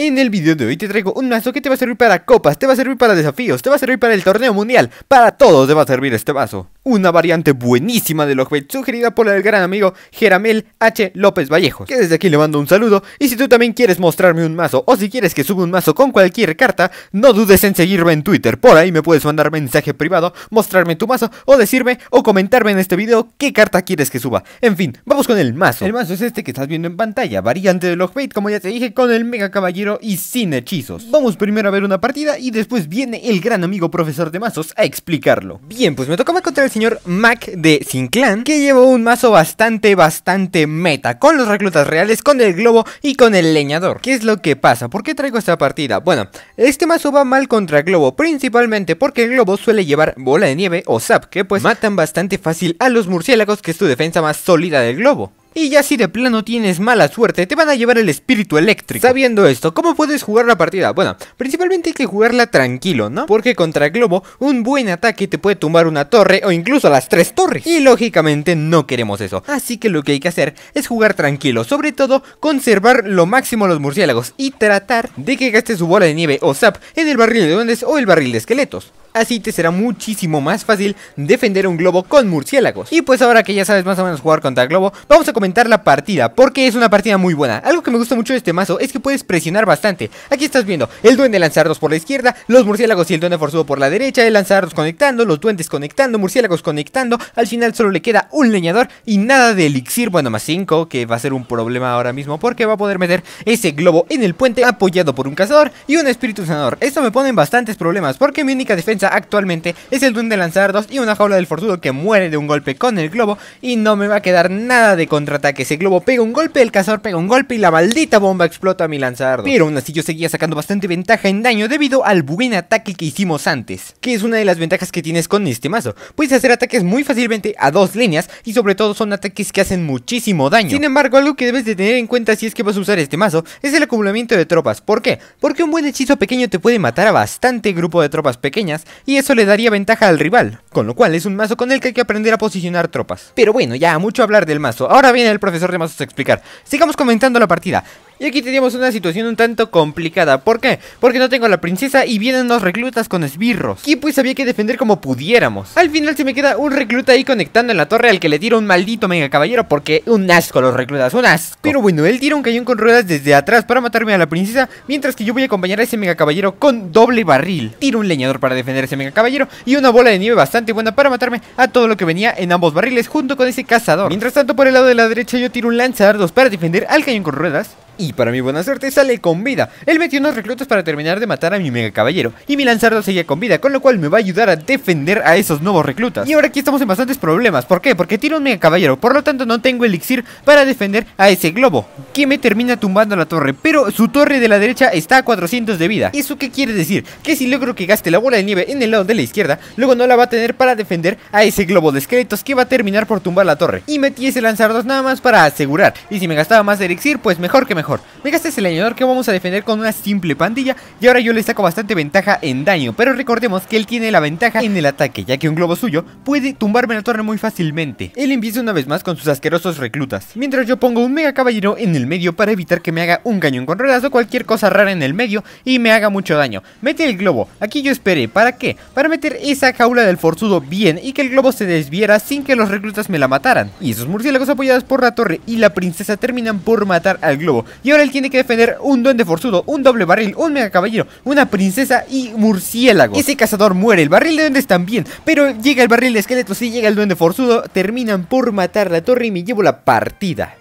En el video de hoy te traigo un mazo que te va a servir para copas, te va a servir para desafíos, te va a servir para el torneo mundial, para todo te va a servir este mazo. Una variante buenísima de Logbait sugerida por el gran amigo Jeramel H. López Vallejo. que desde aquí le mando un saludo. Y si tú también quieres mostrarme un mazo o si quieres que suba un mazo con cualquier carta, no dudes en seguirme en Twitter, por ahí me puedes mandar mensaje privado, mostrarme tu mazo o decirme o comentarme en este video qué carta quieres que suba. En fin, vamos con el mazo. El mazo es este que estás viendo en pantalla, variante de Logbait como ya te dije con el mega caballero y sin hechizos. Vamos primero a ver una partida y después viene el gran amigo profesor de mazos a explicarlo. Bien, pues me tocaba contra el señor Mac de Sinclan, que llevó un mazo bastante, bastante meta, con los reclutas reales, con el globo y con el leñador. ¿Qué es lo que pasa? ¿Por qué traigo esta partida? Bueno, este mazo va mal contra globo, principalmente porque el globo suele llevar bola de nieve o zap, que pues matan bastante fácil a los murciélagos, que es tu defensa más sólida del globo. Y ya si de plano tienes mala suerte, te van a llevar el espíritu eléctrico. Sabiendo esto, ¿cómo puedes jugar la partida? Bueno, principalmente hay que jugarla tranquilo, ¿no? Porque contra Globo, un buen ataque te puede tumbar una torre o incluso las tres torres. Y lógicamente no queremos eso. Así que lo que hay que hacer es jugar tranquilo. Sobre todo, conservar lo máximo los murciélagos y tratar de que gaste su bola de nieve o zap en el barril de duendes o el barril de esqueletos así te será muchísimo más fácil defender un globo con murciélagos. Y pues ahora que ya sabes más o menos jugar contra el globo, vamos a comentar la partida, porque es una partida muy buena. Algo que me gusta mucho de este mazo es que puedes presionar bastante. Aquí estás viendo el duende lanzardos por la izquierda, los murciélagos y el duende forzudo por la derecha, el lanzardos conectando, los duendes conectando, murciélagos conectando, al final solo le queda un leñador y nada de elixir, bueno, más 5, que va a ser un problema ahora mismo porque va a poder meter ese globo en el puente apoyado por un cazador y un espíritu sanador. Esto me pone en bastantes problemas porque mi única defensa actualmente es el duende de lanzar y una jaula del fortudo que muere de un golpe con el globo y no me va a quedar nada de contraataque. Ese globo pega un golpe, el cazador pega un golpe y la maldita bomba explota a mi lanzar. Pero aún así yo seguía sacando bastante ventaja en daño debido al buen ataque que hicimos antes, que es una de las ventajas que tienes con este mazo. Puedes hacer ataques muy fácilmente a dos líneas y sobre todo son ataques que hacen muchísimo daño. Sin embargo, algo que debes de tener en cuenta si es que vas a usar este mazo es el acumulamiento de tropas. ¿Por qué? Porque un buen hechizo pequeño te puede matar a bastante grupo de tropas pequeñas y eso le daría ventaja al rival, con lo cual es un mazo con el que hay que aprender a posicionar tropas. Pero bueno, ya mucho hablar del mazo, ahora viene el profesor de mazos a explicar. Sigamos comentando la partida. Y aquí teníamos una situación un tanto complicada. ¿Por qué? Porque no tengo a la princesa y vienen dos reclutas con esbirros. Y pues había que defender como pudiéramos. Al final se me queda un recluta ahí conectando en la torre al que le tira un maldito mega caballero porque un asco los reclutas, un asco. Pero bueno, él tira un cañón con ruedas desde atrás para matarme a la princesa, mientras que yo voy a acompañar a ese mega caballero con doble barril. Tiro un leñador para defender a ese mega caballero y una bola de nieve bastante buena para matarme a todo lo que venía en ambos barriles junto con ese cazador. Mientras tanto, por el lado de la derecha yo tiro un lanzadardos para defender al cañón con ruedas y para mi buena suerte sale con vida. Él metió unos reclutas para terminar de matar a mi mega caballero y mi lanzardo seguía con vida, con lo cual me va a ayudar a defender a esos nuevos reclutas. Y ahora aquí estamos en bastantes problemas, ¿por qué? Porque tiro un mega caballero, por lo tanto no tengo elixir para defender a ese globo, que me termina tumbando la torre, pero su torre de la derecha está a 400 de vida. ¿Eso qué quiere decir? Que si logro que gaste la bola de nieve en el lado de la izquierda, luego no la va a tener para defender a ese globo de esqueletos que va a terminar por tumbar la torre. Y metí ese lanzardos nada más para asegurar, y si me gastaba más elixir, pues mejor que mejor mejor. Me este el ese leñador que vamos a defender con una simple pandilla y ahora yo le saco bastante ventaja en daño, pero recordemos que él tiene la ventaja en el ataque, ya que un globo suyo puede tumbarme la torre muy fácilmente. Él empieza una vez más con sus asquerosos reclutas, mientras yo pongo un mega caballero en el medio para evitar que me haga un cañón con ruedas o cualquier cosa rara en el medio y me haga mucho daño. Mete el globo, aquí yo esperé, ¿para qué? Para meter esa jaula del forzudo bien y que el globo se desviera sin que los reclutas me la mataran. Y esos murciélagos apoyados por la torre y la princesa terminan por matar al globo, y ahora él tiene que defender un duende forzudo, un doble barril, un mega caballero, una princesa y murciélago. Ese cazador muere, el barril de duendes también, pero llega el barril de esqueletos y llega el duende forzudo, terminan por matar la torre y me llevo la partida.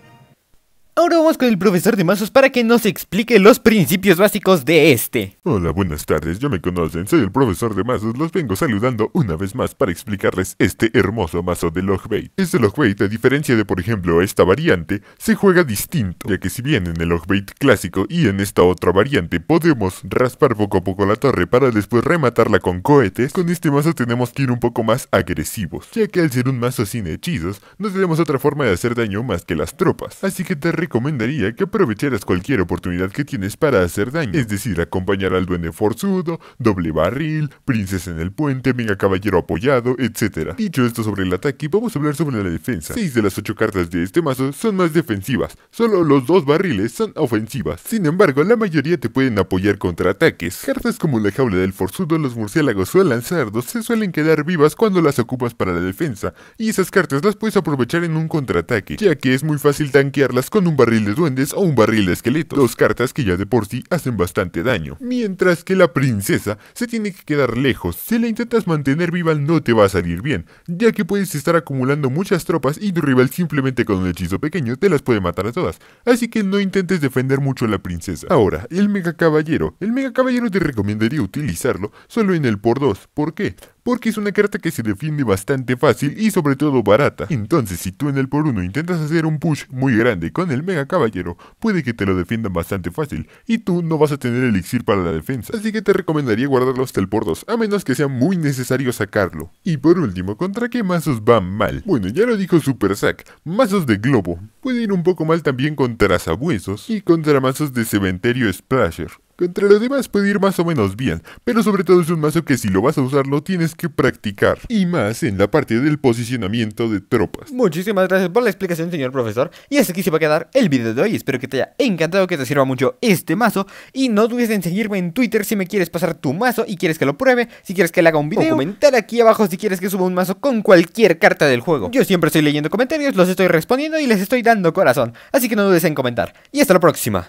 Ahora vamos con el profesor de mazos para que nos explique los principios básicos de este. Hola, buenas tardes, ya me conocen, soy el profesor de mazos, los vengo saludando una vez más para explicarles este hermoso mazo de Logbait. Este Logbait, a diferencia de por ejemplo esta variante, se juega distinto, ya que si bien en el Logbait clásico y en esta otra variante podemos raspar poco a poco la torre para después rematarla con cohetes, con este mazo tenemos que ir un poco más agresivos, ya que al ser un mazo sin hechizos, no tenemos otra forma de hacer daño más que las tropas, así que te recomendaría que aprovecharas cualquier oportunidad que tienes para hacer daño, es decir, acompañar al duende forzudo, doble barril, princesa en el puente, mega caballero apoyado, etc. Dicho esto sobre el ataque, vamos a hablar sobre la defensa. 6 de las 8 cartas de este mazo son más defensivas, solo los dos barriles son ofensivas. Sin embargo, la mayoría te pueden apoyar contra ataques. Cartas como la jaula del forzudo, los murciélagos o el lanzardos se suelen quedar vivas cuando las ocupas para la defensa, y esas cartas las puedes aprovechar en un contraataque, ya que es muy fácil tanquearlas con un barril de duendes o un barril de esqueletos, dos cartas que ya de por sí hacen bastante daño. Mientras que la princesa se tiene que quedar lejos, si la intentas mantener viva no te va a salir bien, ya que puedes estar acumulando muchas tropas y tu rival simplemente con un hechizo pequeño te las puede matar a todas, así que no intentes defender mucho a la princesa. Ahora, el mega caballero. El mega caballero te recomendaría utilizarlo solo en el por 2, ¿por qué? porque es una carta que se defiende bastante fácil y sobre todo barata. Entonces si tú en el por uno intentas hacer un push muy grande con el mega caballero, puede que te lo defiendan bastante fácil y tú no vas a tener elixir para la defensa. Así que te recomendaría guardarlo hasta el por 2, a menos que sea muy necesario sacarlo. Y por último, ¿contra qué mazos van mal? Bueno, ya lo dijo Super Sack, mazos de globo. Puede ir un poco mal también contra sabuesos y contra mazos de cementerio Splasher. Contra los demás puede ir más o menos bien, pero sobre todo es un mazo que si lo vas a usar lo tienes que practicar. Y más en la parte del posicionamiento de tropas. Muchísimas gracias por la explicación, señor profesor. Y hasta aquí se va a quedar el video de hoy. Espero que te haya encantado, que te sirva mucho este mazo. Y no dudes en seguirme en Twitter si me quieres pasar tu mazo y quieres que lo pruebe, si quieres que le haga un video. comentar aquí abajo si quieres que suba un mazo con cualquier carta del juego. Yo siempre estoy leyendo comentarios, los estoy respondiendo y les estoy dando corazón. Así que no dudes en comentar. Y hasta la próxima.